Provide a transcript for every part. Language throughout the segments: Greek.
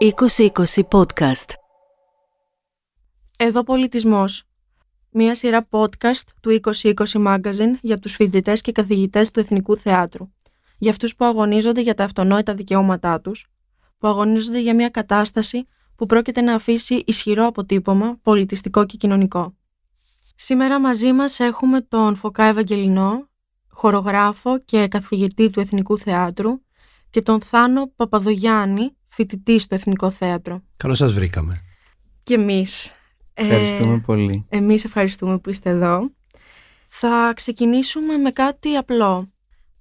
2020 Podcast. Εδώ πολιτισμός. Μία σειρά podcast του 2020 Magazine για τους φοιτητές και καθηγητές του Εθνικού Θεάτρου. Για αυτούς που αγωνίζονται για τα αυτονόητα δικαιώματά τους, που αγωνίζονται για μια κατάσταση που πρόκειται να αφήσει ισχυρό αποτύπωμα πολιτιστικό και κοινωνικό. Σήμερα μαζί μας έχουμε τον Φωκά Ευαγγελινό, χορογράφο και καθηγητή του Εθνικού Θεάτρου και τον Θάνο Παπαδογιάννη, φοιτητή στο Εθνικό Θέατρο. Καλώς σας βρήκαμε. Και εμείς. Ε, ευχαριστούμε πολύ. Εμείς ευχαριστούμε που είστε εδώ. Θα ξεκινήσουμε με κάτι απλό.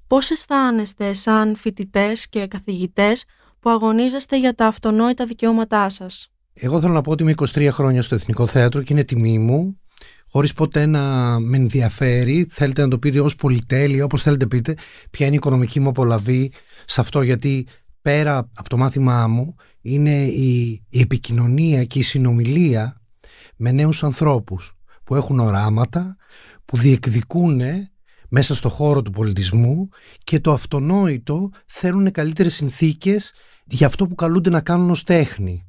Πώς αισθάνεστε σαν φοιτητές και καθηγητές που αγωνίζεστε για τα αυτονόητα δικαιώματά σας. Εγώ θέλω να πω ότι είμαι 23 χρόνια στο Εθνικό Θέατρο και είναι τιμή μου, Χωρίς ποτέ να με ενδιαφέρει, θέλετε να το πείτε ως πολυτέλεια, όπως θέλετε πείτε, ποια είναι η οικονομική μου απολαβή σε αυτό, γιατί πέρα από το μάθημά μου είναι η, επικοινωνία και η συνομιλία με νέους ανθρώπους που έχουν οράματα, που διεκδικούν μέσα στο χώρο του πολιτισμού και το αυτονόητο θέλουν καλύτερες συνθήκες για αυτό που καλούνται να κάνουν ως τέχνη.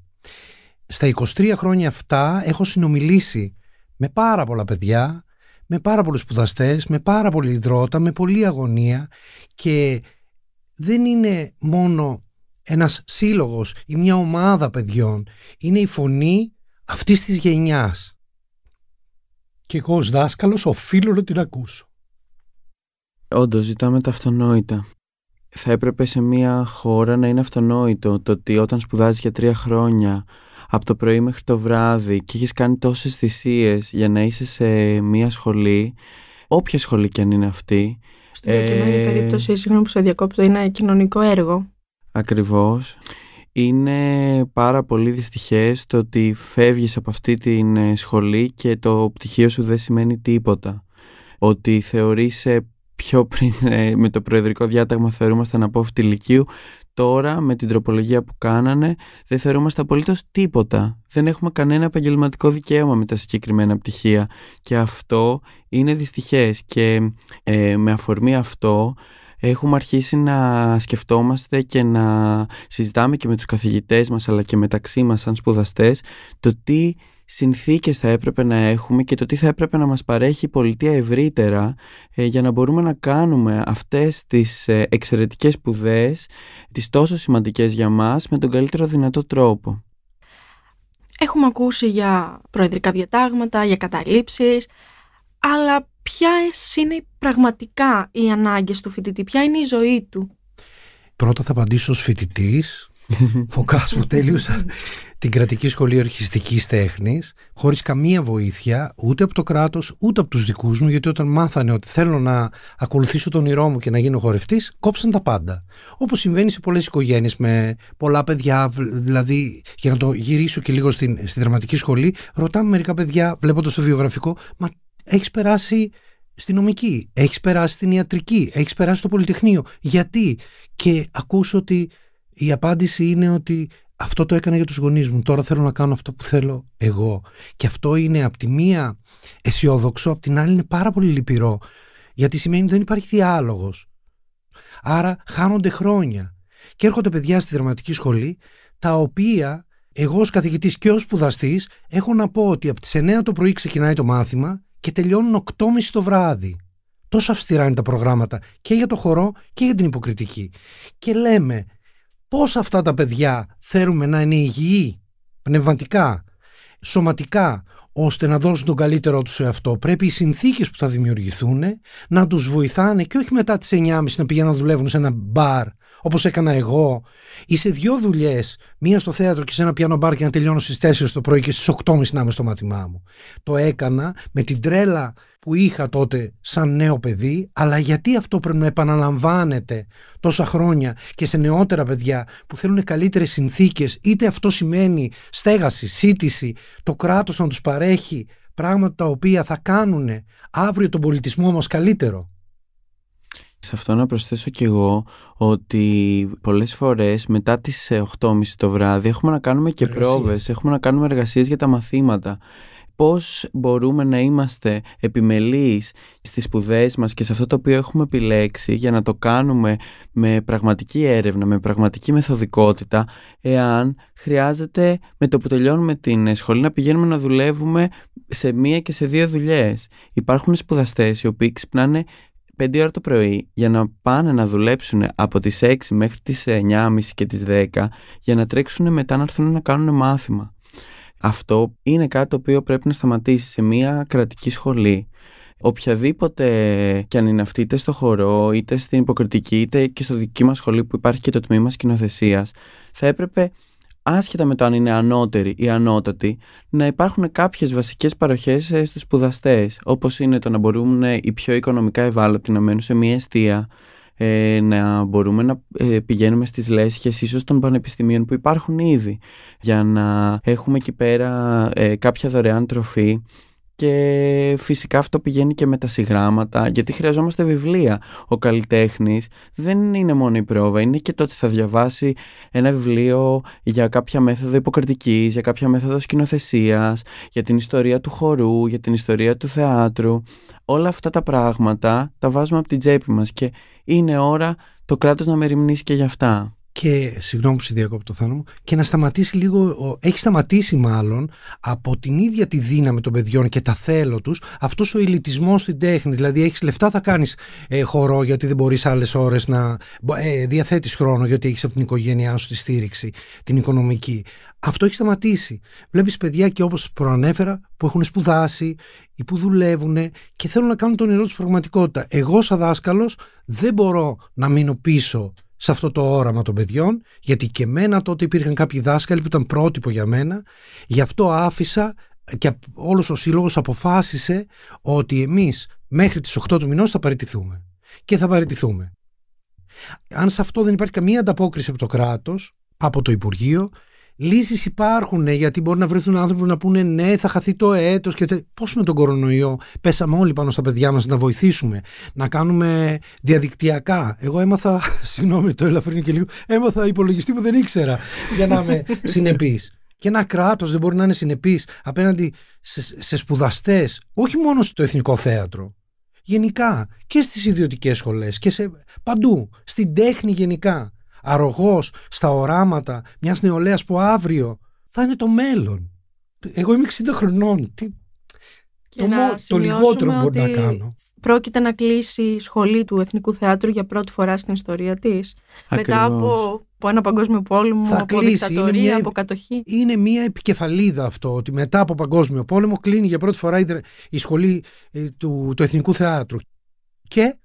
Στα 23 χρόνια αυτά έχω συνομιλήσει με πάρα πολλά παιδιά, με πάρα πολλούς σπουδαστές, με πάρα πολλή υδρότα, με πολλή αγωνία και δεν είναι μόνο ένας σύλλογος ή μια ομάδα παιδιών. Είναι η φωνή αυτής της γενιάς. Και εγώ ως δάσκαλος οφείλω να την ακούσω. Όντως ζητάμε τα αυτονόητα. Θα έπρεπε σε μια χώρα να είναι αυτονόητο το ότι όταν σπουδάζεις για τρία χρόνια από το πρωί μέχρι το βράδυ και έχεις κάνει τόσες θυσίες για να είσαι σε μια σχολή, όποια σχολή και αν είναι αυτή. Στην προκειμένη ε... περίπτωση, συγγνώμη που σε διακόπτω, είναι κοινωνικό έργο Ακριβώς. Είναι πάρα πολύ δυστυχές το ότι φεύγεις από αυτή την ε, σχολή και το πτυχίο σου δεν σημαίνει τίποτα. Ότι θεωρείσαι πιο πριν ε, με το προεδρικό διάταγμα θεωρούμασταν απόφοιτοι ηλικίου, τώρα με την τροπολογία που κάνανε δεν θεωρούμαστε απολύτως τίποτα. Δεν έχουμε κανένα επαγγελματικό δικαίωμα με τα συγκεκριμένα πτυχία και αυτό είναι δυστυχές και ε, με αφορμή αυτό έχουμε αρχίσει να σκεφτόμαστε και να συζητάμε και με τους καθηγητές μας αλλά και μεταξύ μας σαν σπουδαστές το τι συνθήκες θα έπρεπε να έχουμε και το τι θα έπρεπε να μας παρέχει η πολιτεία ευρύτερα ε, για να μπορούμε να κάνουμε αυτές τις ε, εξαιρετικές σπουδές, τις τόσο σημαντικές για μας με τον καλύτερο δυνατό τρόπο. Έχουμε ακούσει για προεδρικά διατάγματα, για καταλήψεις, αλλά ποια είναι πραγματικά οι ανάγκες του φοιτητή, ποια είναι η ζωή του. Πρώτα θα απαντήσω ως φοιτητής. Φωκάς που τέλειωσα την κρατική σχολή ορχιστικής τέχνης, χωρίς καμία βοήθεια ούτε από το κράτος ούτε από τους δικούς μου γιατί όταν μάθανε ότι θέλω να ακολουθήσω τον όνειρό μου και να γίνω χορευτής κόψαν τα πάντα. Όπως συμβαίνει σε πολλές οικογένειες με πολλά παιδιά δηλαδή για να το γυρίσω και λίγο στην, στη δραματική σχολή ρωτάμε μερικά παιδιά βλέποντας το βιογραφικό μα έχεις περάσει στη νομική, έχεις περάσει στην ιατρική, έχεις περάσει στο Πολυτεχνείο. Γιατί, και ακούσω ότι η απάντηση είναι ότι αυτό το έκανα για τους γονείς μου, τώρα θέλω να κάνω αυτό που θέλω εγώ. Και αυτό είναι από τη μία αισιόδοξο, από την άλλη είναι πάρα πολύ λυπηρό, γιατί σημαίνει ότι δεν υπάρχει διάλογος. Άρα χάνονται χρόνια. Και έρχονται παιδιά στη δραματική σχολή, τα οποία εγώ ως καθηγητής και ως σπουδαστής έχω να πω ότι από τις 9 το πρωί ξεκινάει το μάθημα και τελειώνουν 8.30 το βράδυ. Τόσο αυστηρά είναι τα προγράμματα και για το χορό και για την υποκριτική. Και λέμε πώς αυτά τα παιδιά θέλουμε να είναι υγιή πνευματικά, σωματικά, ώστε να δώσουν τον καλύτερό τους σε αυτό. Πρέπει οι συνθήκες που θα δημιουργηθούν να τους βοηθάνε και όχι μετά τις 9.30 να πηγαίνουν να δουλεύουν σε ένα μπαρ όπως έκανα εγώ ή σε δύο δουλειές, μία στο θέατρο και σε ένα πιάνο μπαρ και να τελειώνω στις 4 το πρωί και στις 8.30 να είμαι στο μαθημά μου. Το έκανα με την τρέλα που είχα τότε σαν νέο παιδί, αλλά γιατί αυτό πρέπει να επαναλαμβάνεται τόσα χρόνια και σε νεότερα παιδιά που θέλουν καλύτερες συνθήκες, είτε αυτό σημαίνει στέγαση, σύντηση, το κράτος να τους παρέχει πράγματα τα οποία θα κάνουν αύριο τον πολιτισμό μας καλύτερο. Σε αυτό να προσθέσω κι εγώ ότι πολλές φορές μετά τις 8.30 ε, το βράδυ έχουμε να κάνουμε και Εργασία. πρόβες, έχουμε να κάνουμε εργασίες για τα μαθήματα. Πώς μπορούμε να είμαστε επιμελείς στις σπουδές μας και σε αυτό το οποίο έχουμε επιλέξει για να το κάνουμε με πραγματική έρευνα, με πραγματική μεθοδικότητα, εάν χρειάζεται με το που τελειώνουμε την ε, σχολή να πηγαίνουμε να δουλεύουμε σε μία και σε δύο δουλειές. Υπάρχουν σπουδαστές οι οποίοι ξυπνάνε 5 ώρα το πρωί για να πάνε να δουλέψουν από τις 6 μέχρι τις 9.30 και τις 10 για να τρέξουν μετά να έρθουν να κάνουν μάθημα. Αυτό είναι κάτι το οποίο πρέπει να σταματήσει σε μια κρατική σχολή. Οποιαδήποτε και αν είναι αυτή, είτε στο χορό, είτε στην υποκριτική, είτε και στο δική μας σχολή που υπάρχει και το τμήμα σκηνοθεσίας θα έπρεπε άσχετα με το αν είναι ανώτεροι ή ανώτατοι, να υπάρχουν κάποιες βασικές παροχές ε, στους σπουδαστές, όπως είναι το να μπορούν ε, οι πιο οικονομικά ευάλωτοι να μένουν σε μία αιστεία, ε, να μπορούμε να πηγαίνουμε στις λέσχες ίσως των πανεπιστημίων που υπάρχουν ήδη για να έχουμε εκεί πέρα κάποια δωρεάν τροφή και φυσικά αυτό πηγαίνει και με τα συγγράμματα, γιατί χρειαζόμαστε βιβλία. Ο καλλιτέχνης δεν είναι μόνο η πρόβα, είναι και το ότι θα διαβάσει ένα βιβλίο για κάποια μέθοδο υποκριτικής, για κάποια μέθοδο σκηνοθεσίας, για την ιστορία του χορού, για την ιστορία του θεάτρου. Όλα αυτά τα πράγματα τα βάζουμε από την τσέπη μας και είναι ώρα το κράτος να μεριμνήσει και γι' αυτά και συγγνώμη που σε διακόπτω το θάνατο και να σταματήσει λίγο, έχει σταματήσει μάλλον από την ίδια τη δύναμη των παιδιών και τα θέλω τους αυτός ο ηλιτισμός στην τέχνη. Δηλαδή, έχεις λεφτά, θα κάνεις ε, χορό γιατί δεν μπορείς άλλες ώρες να ε, διαθέτεις χρόνο γιατί έχεις από την οικογένειά σου τη στήριξη, την οικονομική. Αυτό έχει σταματήσει. Βλέπεις παιδιά και όπως προανέφερα που έχουν σπουδάσει ή που δουλεύουν και θέλουν να κάνουν τον όνειρό τους πραγματικότητα. Εγώ, σαν δάσκαλος, δεν μπορώ να μείνω πίσω σε αυτό το όραμα των παιδιών, γιατί και μένα τότε υπήρχαν κάποιοι δάσκαλοι που ήταν πρότυπο για μένα, γι' αυτό άφησα και όλος ο σύλλογος αποφάσισε ότι εμείς μέχρι τις 8 του μηνός θα παραιτηθούμε και θα παραιτηθούμε. Αν σε αυτό δεν υπάρχει καμία ανταπόκριση από το κράτος, από το Υπουργείο, Λύσεις υπάρχουν ναι, γιατί μπορεί να βρεθούν άνθρωποι να πούνε ναι θα χαθεί το έτος και τε... με τον κορονοϊό πέσαμε όλοι πάνω στα παιδιά μας να βοηθήσουμε, να κάνουμε διαδικτυακά. Εγώ έμαθα, συγγνώμη το ελαφρύνει και λίγο, έμαθα υπολογιστή που δεν ήξερα για να είμαι συνεπής. Και ένα κράτος δεν μπορεί να είναι συνεπής απέναντι σε, σε σπουδαστές, όχι μόνο στο εθνικό θέατρο. Γενικά και στις ιδιωτικές σχολές και σε παντού. Στην τέχνη γενικά αρρωγός στα οράματα μιας νεολαίας που αύριο θα είναι το μέλλον. Εγώ είμαι 60 χρονών. Τι... Και το, να το λιγότερο που μπορώ να κάνω. Πρόκειται να κλείσει η σχολή του Εθνικού Θεάτρου για πρώτη φορά στην ιστορία της. Μετά από, από ένα παγκόσμιο πόλεμο, θα από κλείσει. δικτατορία, είναι μια, από κατοχή. Είναι μια επικεφαλίδα αυτό, ότι μετά από παγκόσμιο πόλεμο κλείνει για πρώτη φορά η, σχολή ε, του, του Εθνικού Θεάτρου. Και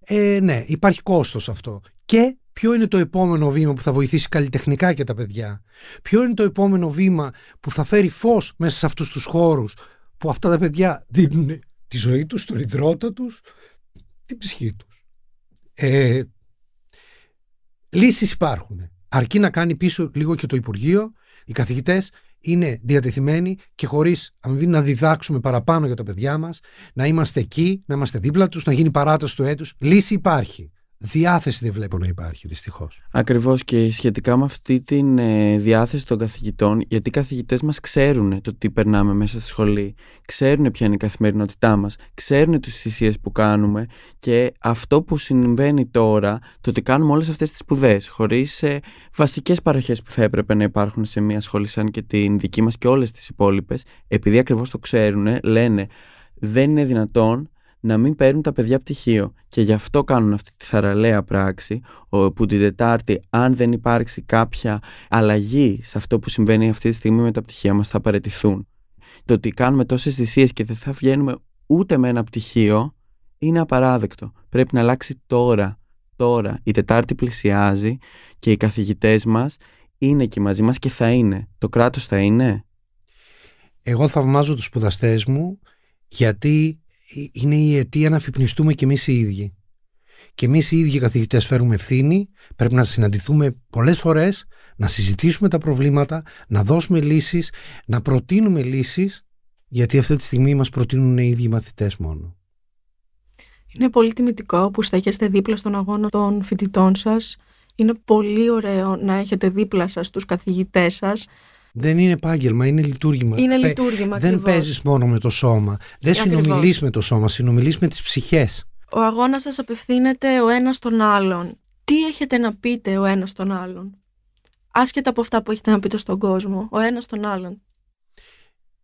ε, ναι, υπάρχει κόστος αυτό. Και Ποιο είναι το επόμενο βήμα που θα βοηθήσει καλλιτεχνικά και τα παιδιά. Ποιο είναι το επόμενο βήμα που θα φέρει φως μέσα σε αυτούς τους χώρους που αυτά τα παιδιά δίνουν τη ζωή τους, τον ιδρώτα τους, την ψυχή τους. Ε, λύσεις υπάρχουν. Αρκεί να κάνει πίσω λίγο και το Υπουργείο, οι καθηγητές είναι διατεθειμένοι και χωρίς αμοιβή να διδάξουμε παραπάνω για τα παιδιά μας, να είμαστε εκεί, να είμαστε δίπλα τους, να γίνει παράταση του έτους. Λύση υπάρχει διάθεση δεν βλέπω να υπάρχει δυστυχώς. Ακριβώς και σχετικά με αυτή τη ε, διάθεση των καθηγητών, γιατί οι καθηγητές μας ξέρουν το τι περνάμε μέσα στη σχολή, ξέρουν ποια είναι η καθημερινότητά μας, ξέρουν τις θυσίες που κάνουμε και αυτό που συμβαίνει τώρα, το ότι κάνουμε όλες αυτές τις σπουδές, χωρίς ε, βασικές παροχές που θα έπρεπε να υπάρχουν σε μια σχολή σαν και την δική μας και όλες τις υπόλοιπες, επειδή ακριβώς το ξέρουν, λένε δεν είναι δυνατόν να μην παίρνουν τα παιδιά πτυχίο. Και γι' αυτό κάνουν αυτή τη θαραλέα πράξη, που την Τετάρτη, αν δεν υπάρξει κάποια αλλαγή σε αυτό που συμβαίνει αυτή τη στιγμή με τα πτυχία μας, θα παραιτηθούν. Το ότι κάνουμε τόσες θυσίες και δεν θα βγαίνουμε ούτε με ένα πτυχίο, είναι απαράδεκτο. Πρέπει να αλλάξει τώρα. Τώρα. Η Τετάρτη πλησιάζει και οι καθηγητές μας είναι εκεί μαζί μας και θα είναι. Το κράτος θα είναι. Εγώ θαυμάζω τους σπουδαστές μου γιατί είναι η αιτία να αφυπνιστούμε κι εμείς οι ίδιοι. Και εμείς οι ίδιοι καθηγητές φέρουμε ευθύνη. Πρέπει να συναντηθούμε πολλές φορές, να συζητήσουμε τα προβλήματα, να δώσουμε λύσεις, να προτείνουμε λύσεις, γιατί αυτή τη στιγμή μας προτείνουν οι ίδιοι μαθητές μόνο. Είναι πολύ τιμητικό που στέκεστε δίπλα στον αγώνα των φοιτητών σας. Είναι πολύ ωραίο να έχετε δίπλα σας τους καθηγητές σας δεν είναι επάγγελμα, είναι λειτουργήμα. Είναι λειτουργήμα. Δεν παίζεις μόνο με το σώμα. Δεν συνομιλείς με το σώμα, συνομιλείς με τις ψυχές. Ο αγώνας σας απευθύνεται ο ένας τον άλλον. Τι έχετε να πείτε ο ένας τον άλλον, άσχετα από αυτά που έχετε να πείτε στον κόσμο, ο ένας τον άλλον.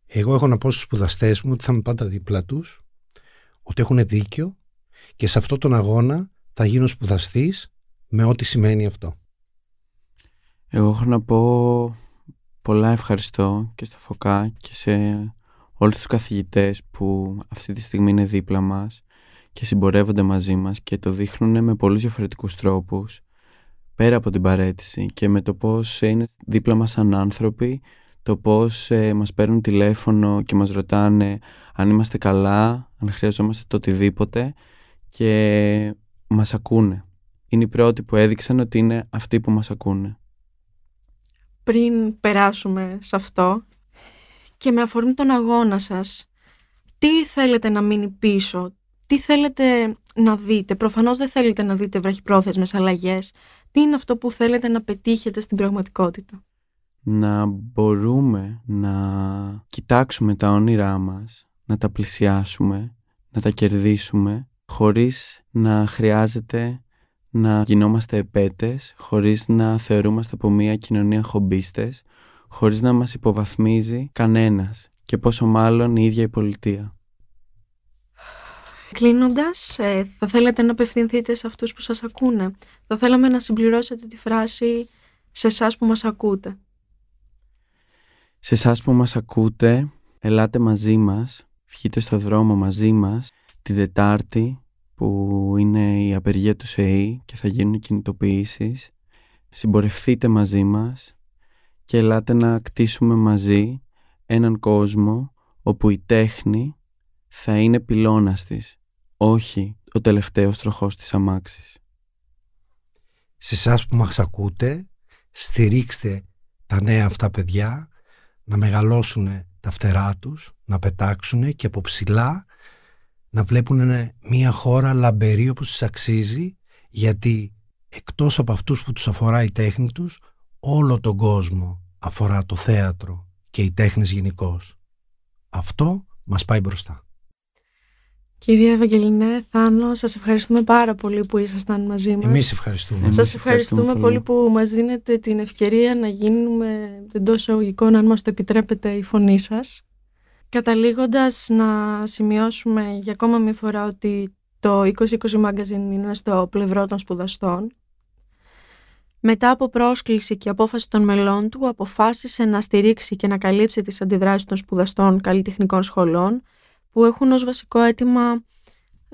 Εγώ έχω να πω στους σπουδαστές μου ότι θα είμαι πάντα δίπλα τους, ότι έχουν δίκιο και σε αυτόν τον αγώνα θα γίνω σπουδαστής με ό,τι σημαίνει αυτό. Εγώ έχω να πω πολλά ευχαριστώ και στο ΦΟΚΑ και σε όλους τους καθηγητές που αυτή τη στιγμή είναι δίπλα μας και συμπορεύονται μαζί μας και το δείχνουν με πολλούς διαφορετικούς τρόπους πέρα από την παρέτηση και με το πώς είναι δίπλα μας σαν άνθρωποι το πώς ε, μας παίρνουν τηλέφωνο και μας ρωτάνε αν είμαστε καλά, αν χρειαζόμαστε το οτιδήποτε και μας ακούνε. Είναι οι πρώτοι που έδειξαν ότι είναι αυτοί που μας ακούνε πριν περάσουμε σε αυτό και με αφορμή τον αγώνα σας, τι θέλετε να μείνει πίσω, τι θέλετε να δείτε. Προφανώς δεν θέλετε να δείτε βραχυπρόθεσμες αλλαγές. Τι είναι αυτό που θέλετε να πετύχετε στην πραγματικότητα. Να μπορούμε να κοιτάξουμε τα όνειρά μας, να τα πλησιάσουμε, να τα κερδίσουμε, χωρίς να χρειάζεται να γινόμαστε επέτες, χωρίς να θεωρούμαστε από μια κοινωνία χομπίστες, χωρίς να μας υποβαθμίζει κανένας και πόσο μάλλον η ίδια η πολιτεία. Κλείνοντας, ε, θα θέλατε να απευθυνθείτε σε αυτούς που σας ακούνε. Θα θέλαμε να συμπληρώσετε τη φράση «σε εσάς που μας ακούτε». Σε εσάς που μας ακούτε, ελάτε μαζί μας, βγείτε στο δρόμο μαζί μας, τη Δετάρτη, που είναι η απεργία του ΣΕΙ και θα γίνουν κινητοποιήσεις. Συμπορευθείτε μαζί μας και ελάτε να κτίσουμε μαζί έναν κόσμο όπου η τέχνη θα είναι πυλώνας της, όχι ο τελευταίος τροχός της αμάξης. Σε εσάς που μας ακούτε, στηρίξτε τα νέα αυτά παιδιά να μεγαλώσουν τα φτερά τους, να πετάξουν και από ψηλά να βλέπουν μια χώρα λαμπερή όπως τους αξίζει γιατί εκτός από αυτούς που τους αφορά η τέχνη τους όλο τον κόσμο αφορά το θέατρο και οι τέχνες γενικώς. Αυτό μας πάει μπροστά. Κυρία Ευαγγελινέ, Θάνο, σας ευχαριστούμε πάρα πολύ που ήσασταν μαζί μας. Εμείς ευχαριστούμε. Εμείς σας ευχαριστούμε, πολύ που μας δίνετε την ευκαιρία να γίνουμε εντός εισαγωγικών, αν μας το επιτρέπετε, η φωνή σας. Καταλήγοντας να σημειώσουμε για ακόμα μία φορά ότι το 2020 Magazine είναι στο πλευρό των σπουδαστών. Μετά από πρόσκληση και απόφαση των μελών του, αποφάσισε να στηρίξει και να καλύψει τις αντιδράσεις των σπουδαστών καλλιτεχνικών σχολών, που έχουν ως βασικό αίτημα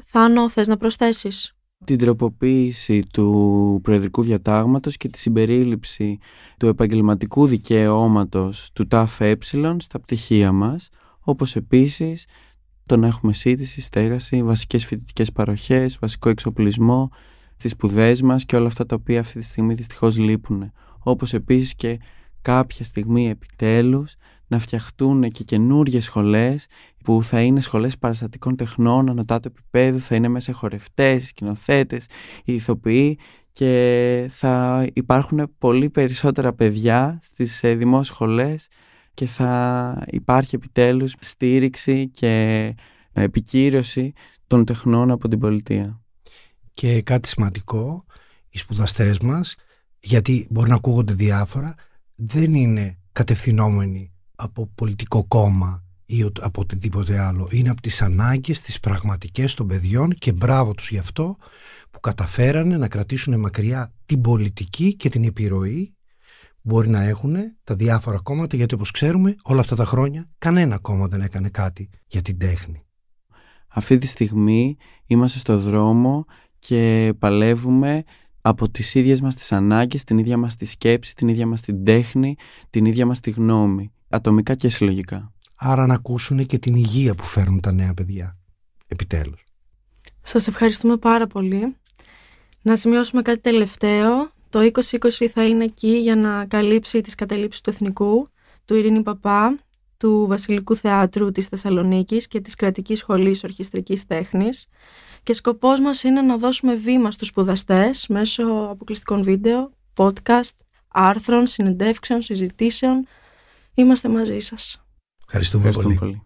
«Θάνο, θες να προσθέσεις» την τροποποίηση του προεδρικού διατάγματος και τη συμπερίληψη του επαγγελματικού δικαιώματος του ΤΑΦΕ ε στα πτυχία μας, όπως επίσης το να έχουμε σύντηση, στέγαση, βασικές φοιτητικές παροχές, βασικό εξοπλισμό στις σπουδές μας και όλα αυτά τα οποία αυτή τη στιγμή δυστυχώς λείπουν. Όπως επίσης και κάποια στιγμή επιτέλους να φτιαχτούν και καινούριε σχολές που θα είναι σχολές παραστατικών τεχνών ανωτάτου επίπεδου, θα είναι μέσα χορευτές, σκηνοθέτες, ηθοποιοί και θα υπάρχουν πολύ περισσότερα παιδιά στις ε, δημόσιες σχολές και θα υπάρχει επιτέλους στήριξη και ε, επικύρωση των τεχνών από την πολιτεία. Και κάτι σημαντικό, οι σπουδαστές μας, γιατί μπορεί να ακούγονται διάφορα, δεν είναι κατευθυνόμενοι από πολιτικό κόμμα ή από οτιδήποτε άλλο. Είναι από τις ανάγκες, τις πραγματικές των παιδιών και μπράβο τους γι' αυτό που καταφέρανε να κρατήσουν μακριά την πολιτική και την επιρροή μπορεί να έχουν τα διάφορα κόμματα, γιατί όπως ξέρουμε όλα αυτά τα χρόνια κανένα κόμμα δεν έκανε κάτι για την τέχνη. Αυτή τη στιγμή είμαστε στο δρόμο και παλεύουμε από τις ίδιες μας τις ανάγκες, την ίδια μας τη σκέψη, την ίδια μας την τέχνη, την ίδια μας τη γνώμη, ατομικά και συλλογικά. Άρα να ακούσουν και την υγεία που φέρνουν τα νέα παιδιά, επιτέλους. Σας ευχαριστούμε πάρα πολύ. Να σημειώσουμε κάτι τελευταίο. Το 2020 θα είναι εκεί για να καλύψει τις καταλήψεις του Εθνικού, του Ειρήνη Παπά, του Βασιλικού Θεάτρου της Θεσσαλονίκης και της Κρατικής Σχολής Ορχιστρικής Τέχνης. Και σκοπός μας είναι να δώσουμε βήμα στους σπουδαστές μέσω αποκλειστικών βίντεο, podcast, άρθρων, συνεντεύξεων, συζητήσεων. Είμαστε μαζί σας. Ευχαριστούμε, πολύ. πολύ.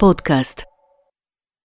Podcast»